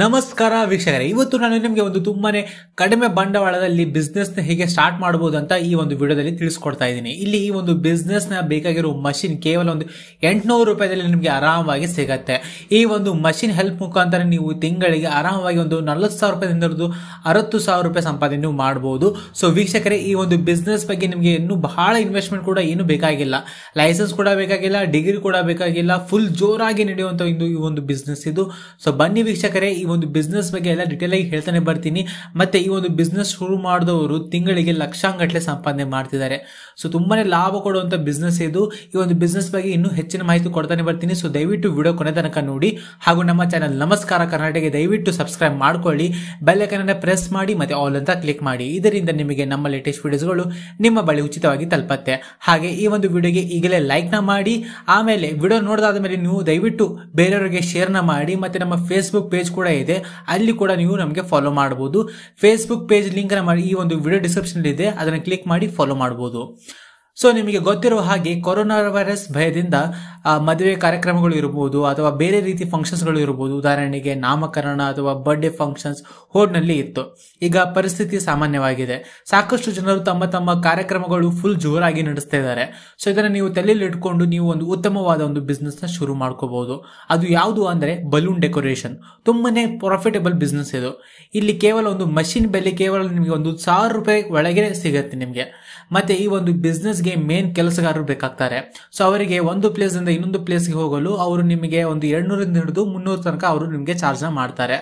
ನಮಸ್ಕಾರ ವೀಕ್ಷಕರೇ ಇವತ್ತು ನಾನು ನಿಮಗೆ ಒಂದು ತುಂಬಾನೇ ಕಡಿಮೆ ಬಂಡವಾಳದಲ್ಲಿ ಬಿಸ್ನೆಸ್ ನ ಹೇಗೆ ಸ್ಟಾರ್ಟ್ ಮಾಡಬಹುದು ಅಂತ ಈ ಒಂದು ವಿಡಿಯೋದಲ್ಲಿ ತಿಳಿಸ್ಕೊಡ್ತಾ ಇದ್ದೀನಿ ಇಲ್ಲಿ ಈ ಒಂದು ಬಿಸ್ನೆಸ್ ನ ಬೇಕಾಗಿರೋ ಮಷಿನ್ ಕೇವಲ ಒಂದು ಎಂಟುನೂರು ರೂಪಾಯಿದಲ್ಲಿ ನಿಮಗೆ ಆರಾಮವಾಗಿ ಸಿಗತ್ತೆ ಈ ಒಂದು ಮಷಿನ್ ಹೆಲ್ಪ್ ಮುಖಾಂತರ ನೀವು ತಿಂಗಳಿಗೆ ಆರಾಮವಾಗಿ ಒಂದು ನಲ್ವತ್ತು ಸಾವಿರ ರೂಪಾಯಿಂದ ಹಿಡಿದು ಅರವತ್ತು ಸಾವಿರ ರೂಪಾಯಿ ಸಂಪಾದನೆ ನೀವು ಮಾಡಬಹುದು ಸೊ ವೀಕ್ಷಕರೇ ಈ ಒಂದು ಬಿಸ್ನೆಸ್ ಬಗ್ಗೆ ನಿಮಗೆ ಇನ್ನೂ ಬಹಳ ಇನ್ವೆಸ್ಟ್ಮೆಂಟ್ ಕೂಡ ಏನು ಬೇಕಾಗಿಲ್ಲ ಲೈಸೆನ್ಸ್ ಕೂಡ ಬೇಕಾಗಿಲ್ಲ ಡಿಗ್ರಿ ಕೂಡ ಬೇಕಾಗಿಲ್ಲ ಫುಲ್ ಜೋರಾಗಿ ನಡೆಯುವಂತ ಒಂದು ಈ ಒಂದು ಬಿಸ್ನೆಸ್ ಇದು ಸೊ ಬನ್ನಿ ವೀಕ್ಷಕರೇ ಈ ಒಂದು ಬಿಸ್ನೆಸ್ ಬಗ್ಗೆ ಎಲ್ಲ ಡಿಟೇಲ್ ಆಗಿ ಹೇಳ್ತಾನೆ ಬರ್ತೀನಿ ಮತ್ತೆ ಈ ಒಂದು ಬಿಸ್ನೆಸ್ ಶುರು ಮಾಡಿದವರು ತಿಂಗಳಿಗೆ ಲಕ್ಷಾಂಗಟ್ಲೆ ಸಂಪಾದನೆ ಮಾಡ್ತಿದ್ದಾರೆ ಸೊ ತುಂಬಾನೇ ಲಾಭ ಕೊಡುವಂತ ಬಿಸ್ನೆಸ್ ಇದು ಈ ಒಂದು ಬಿಸ್ನೆಸ್ ಬಗ್ಗೆ ಇನ್ನೂ ಹೆಚ್ಚಿನ ಮಾಹಿತಿ ಕೊಡ್ತಾನೆ ಬರ್ತೀನಿ ಸೊ ದಯವಿಟ್ಟು ವಿಡಿಯೋ ಕೊನೆ ತನಕ ನೋಡಿ ಹಾಗೂ ನಮ್ಮ ಚಾನಲ್ ನಮಸ್ಕಾರ ಕರ್ನಾಟಕ ದಯವಿಟ್ಟು ಸಬ್ಸ್ಕ್ರೈಬ್ ಮಾಡ್ಕೊಳ್ಳಿ ಬೆಲ್ಲೈಕನ್ನ ಪ್ರೆಸ್ ಮಾಡಿ ಮತ್ತೆ ಆಲ್ ಅಂತ ಕ್ಲಿಕ್ ಮಾಡಿ ಇದರಿಂದ ನಿಮಗೆ ನಮ್ಮ ಲೇಟೆಸ್ಟ್ ವಿಡಿಯೋಸ್ಗಳು ನಿಮ್ಮ ಬಳಿ ಉಚಿತವಾಗಿ ತಲುಪತ್ತೆ ಹಾಗೆ ಈ ಒಂದು ವಿಡಿಯೋಗೆ ಈಗಲೇ ಲೈಕ್ ನ ಮಾಡಿ ಆಮೇಲೆ ವಿಡಿಯೋ ನೋಡಿದಾದ ಮೇಲೆ ನೀವು ದಯವಿಟ್ಟು ಬೇರೆಯವರಿಗೆ ನ ಮಾಡಿ ಮತ್ತೆ ನಮ್ಮ ಫೇಸ್ಬುಕ್ ಪೇಜ್ ಕೂಡ ಇದೆ ಅಲ್ಲಿ ಕೂಡ ನೀವು ನಮಗೆ ಫಾಲೋ ಮಾಡಬಹುದು ಫೇಸ್ಬುಕ್ ಪೇಜ್ ಲಿಂಕ್ ನಮ್ಮ ಈ ಒಂದು ವಿಡಿಯೋ ಡಿಸ್ಕ್ರಿಪ್ಷನ್ ಇದೆ ಅದನ್ನು ಕ್ಲಿಕ್ ಮಾಡಿ ಫಾಲೋ ಮಾಡಬಹುದು ಸೊ ನಿಮಗೆ ಗೊತ್ತಿರುವ ಹಾಗೆ ಕೊರೋನಾ ವೈರಸ್ ಭಯದಿಂದ ಮದುವೆ ಕಾರ್ಯಕ್ರಮಗಳು ಇರಬಹುದು ಅಥವಾ ಬೇರೆ ರೀತಿ ಫಂಕ್ಷನ್ಸ್ಗಳು ಇರಬಹುದು ಉದಾಹರಣೆಗೆ ನಾಮಕರಣ ಅಥವಾ ಬರ್ಡೇ ಫಂಕ್ಷನ್ಸ್ ಹೋಡ್ನಲ್ಲಿ ಇತ್ತು ಈಗ ಪರಿಸ್ಥಿತಿ ಸಾಮಾನ್ಯವಾಗಿದೆ ಸಾಕಷ್ಟು ಜನರು ತಮ್ಮ ತಮ್ಮ ಕಾರ್ಯಕ್ರಮಗಳು ಫುಲ್ ಜೋರಾಗಿ ನಡೆಸ್ತಾ ಇದ್ದಾರೆ ಸೊ ಇದನ್ನು ನೀವು ತಲೆಯಲ್ಲಿ ಇಟ್ಕೊಂಡು ನೀವು ಒಂದು ಉತ್ತಮವಾದ ಒಂದು ನ ಶುರು ಮಾಡ್ಕೋಬಹುದು ಅದು ಯಾವುದು ಅಂದ್ರೆ ಬಲೂನ್ ಡೆಕೋರೇಷನ್ ತುಂಬಾನೇ ಪ್ರಾಫಿಟೇಬಲ್ ಬಿಸ್ನೆಸ್ ಇದು ಇಲ್ಲಿ ಕೇವಲ ಒಂದು ಮಷಿನ್ ಬೆಲೆ ಕೇವಲ ನಿಮಗೆ ಒಂದು ಸಾವಿರ ರೂಪಾಯಿ ಒಳಗೆ ಸಿಗುತ್ತೆ ನಿಮಗೆ ಮತ್ತೆ ಈ ಒಂದು ಬಿಸ್ನೆಸ್ ಗೆ ಮೇನ್ ಕೆಲಸಗಾರರು ಬೇಕಾಗ್ತಾರೆ ಸೊ ಅವರಿಗೆ ಒಂದು ಪ್ಲೇಸ್ ಇಂದ ಇನ್ನೊಂದು ಪ್ಲೇಸ್ಗೆ ಹೋಗಲು ಅವರು ನಿಮಗೆ ಒಂದು ಎರಡ್ನೂರಿಂದ ಹಿಡಿದು ಮುನ್ನೂರು ತನಕ ಅವರು ನಿಮಗೆ ಚಾರ್ಜ್ ಮಾಡ್ತಾರೆ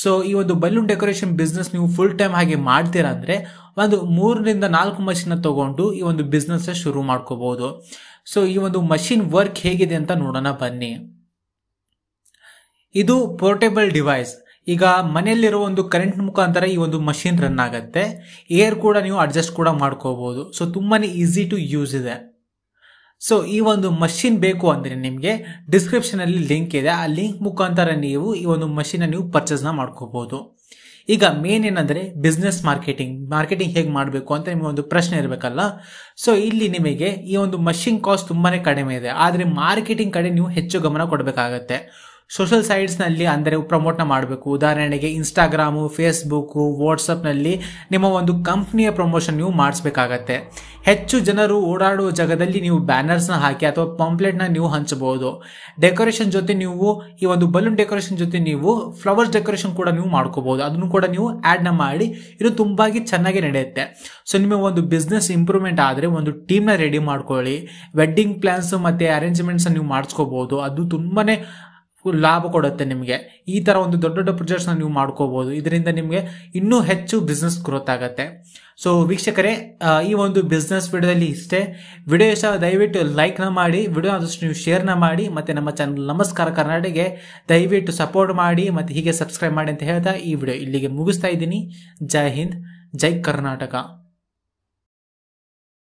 ಸೊ ಈ ಒಂದು ಬಲೂನ್ ಡೆಕೋರೇಷನ್ ಬಿಸ್ನೆಸ್ ನೀವು ಫುಲ್ ಟೈಮ್ ಹಾಗೆ ಮಾಡ್ತೀರಾ ಅಂದ್ರೆ ಒಂದು ಮೂರರಿಂದ ನಾಲ್ಕು ಮಷಿನ್ ತಗೊಂಡು ಈ ಒಂದು ಬಿಸ್ನೆಸ್ ಶುರು ಮಾಡ್ಕೋಬಹುದು ಸೊ ಈ ಒಂದು ಮಷಿನ್ ವರ್ಕ್ ಹೇಗಿದೆ ಅಂತ ನೋಡೋಣ ಬನ್ನಿ ಇದು ಪೋರ್ಟೇಬಲ್ ಡಿವೈಸ್ ಈಗ ಮನೆಯಲ್ಲಿರೋ ಒಂದು ಕರೆಂಟ್ ಮುಖಾಂತರ ಈ ಒಂದು ಮಷಿನ್ ರನ್ ಆಗುತ್ತೆ ಏರ್ ಕೂಡ ನೀವು ಅಡ್ಜಸ್ಟ್ ಕೂಡ ಮಾಡ್ಕೋಬಹುದು ಸೊ ತುಂಬಾ ಈಸಿ ಟು ಯೂಸ್ ಇದೆ ಸೊ ಈ ಒಂದು ಮಷಿನ್ ಬೇಕು ಅಂದರೆ ನಿಮಗೆ ಅಲ್ಲಿ ಲಿಂಕ್ ಇದೆ ಆ ಲಿಂಕ್ ಮುಖಾಂತರ ನೀವು ಈ ಒಂದು ಮಷೀನ್ ನೀವು ನ ಮಾಡ್ಕೋಬಹುದು ಈಗ ಮೇನ್ ಏನಂದ್ರೆ ಬಿಸ್ನೆಸ್ ಮಾರ್ಕೆಟಿಂಗ್ ಮಾರ್ಕೆಟಿಂಗ್ ಹೇಗೆ ಮಾಡಬೇಕು ಅಂತ ನಿಮಗೆ ಒಂದು ಪ್ರಶ್ನೆ ಇರಬೇಕಲ್ಲ ಸೊ ಇಲ್ಲಿ ನಿಮಗೆ ಈ ಒಂದು ಮಷಿನ್ ಕಾಸ್ಟ್ ತುಂಬಾನೇ ಕಡಿಮೆ ಇದೆ ಆದರೆ ಮಾರ್ಕೆಟಿಂಗ್ ಕಡೆ ನೀವು ಹೆಚ್ಚು ಗಮನ ಕೊಡಬೇಕಾಗತ್ತೆ ಸೋಷಲ್ ಸೈಟ್ಸ್ನಲ್ಲಿ ಅಂದರೆ ಪ್ರಮೋಟ್ನ ಮಾಡಬೇಕು ಉದಾಹರಣೆಗೆ ಇನ್ಸ್ಟಾಗ್ರಾಮು ಫೇಸ್ಬುಕ್ಕು ವಾಟ್ಸಪ್ನಲ್ಲಿ ನಿಮ್ಮ ಒಂದು ಕಂಪ್ನಿಯ ಪ್ರಮೋಷನ್ ನೀವು ಮಾಡಿಸ್ಬೇಕಾಗತ್ತೆ ಹೆಚ್ಚು ಜನರು ಓಡಾಡುವ ಜಾಗದಲ್ಲಿ ನೀವು ಬ್ಯಾನರ್ಸ್ನ ಹಾಕಿ ಅಥವಾ ಪಾಂಪ್ಲೆಟ್ನ ನೀವು ಹಂಚಬಹುದು ಡೆಕೋರೇಷನ್ ಜೊತೆ ನೀವು ಈ ಒಂದು ಬಲೂನ್ ಡೆಕೋರೇಷನ್ ಜೊತೆ ನೀವು ಫ್ಲವರ್ಸ್ ಡೆಕೋರೇಷನ್ ಕೂಡ ನೀವು ಮಾಡ್ಕೋಬಹುದು ಅದನ್ನು ಕೂಡ ನೀವು ಆ್ಯಡ್ನ ಮಾಡಿ ಇದು ತುಂಬಾಗಿ ಚೆನ್ನಾಗಿ ನಡೆಯುತ್ತೆ ಸೊ ನಿಮ್ಮ ಒಂದು ಬಿಸ್ನೆಸ್ ಇಂಪ್ರೂವ್ಮೆಂಟ್ ಆದರೆ ಒಂದು ಟೀಮ್ನ ರೆಡಿ ಮಾಡ್ಕೊಳ್ಳಿ ವೆಡ್ಡಿಂಗ್ ಪ್ಲಾನ್ಸ್ ಮತ್ತು ಅರೇಂಜ್ಮೆಂಟ್ಸ್ ನೀವು ಮಾಡಿಸ್ಕೋಬಹುದು ಅದು ತುಂಬಾ ಲಾಭ ಕೊಡುತ್ತೆ ನಿಮಗೆ ಈ ಥರ ಒಂದು ದೊಡ್ಡ ದೊಡ್ಡ ಪ್ರೊಜೆಕ್ಟ್ಸ್ನ ನೀವು ಮಾಡ್ಕೋಬೋದು ಇದರಿಂದ ನಿಮಗೆ ಇನ್ನೂ ಹೆಚ್ಚು ಬಿಸ್ನೆಸ್ ಗ್ರೋತ್ ಆಗುತ್ತೆ ಸೊ ವೀಕ್ಷಕರೇ ಈ ಒಂದು ಬಿಸ್ನೆಸ್ ವಿಡಿಯೋದಲ್ಲಿ ಇಷ್ಟೇ ವಿಡಿಯೋ ಇಷ್ಟ ದಯವಿಟ್ಟು ಲೈಕ್ನ ಮಾಡಿ ವಿಡಿಯೋ ಆದಷ್ಟು ನೀವು ಶೇರ್ನ ಮಾಡಿ ಮತ್ತು ನಮ್ಮ ಚಾನಲ್ ನಮಸ್ಕಾರ ಕರ್ನಾಟಕಗೆ ದಯವಿಟ್ಟು ಸಪೋರ್ಟ್ ಮಾಡಿ ಮತ್ತು ಹೀಗೆ ಸಬ್ಸ್ಕ್ರೈಬ್ ಮಾಡಿ ಅಂತ ಹೇಳ್ತಾ ಈ ವಿಡಿಯೋ ಇಲ್ಲಿಗೆ ಮುಗಿಸ್ತಾ ಇದ್ದೀನಿ ಜೈ ಹಿಂದ್ ಜೈ ಕರ್ನಾಟಕ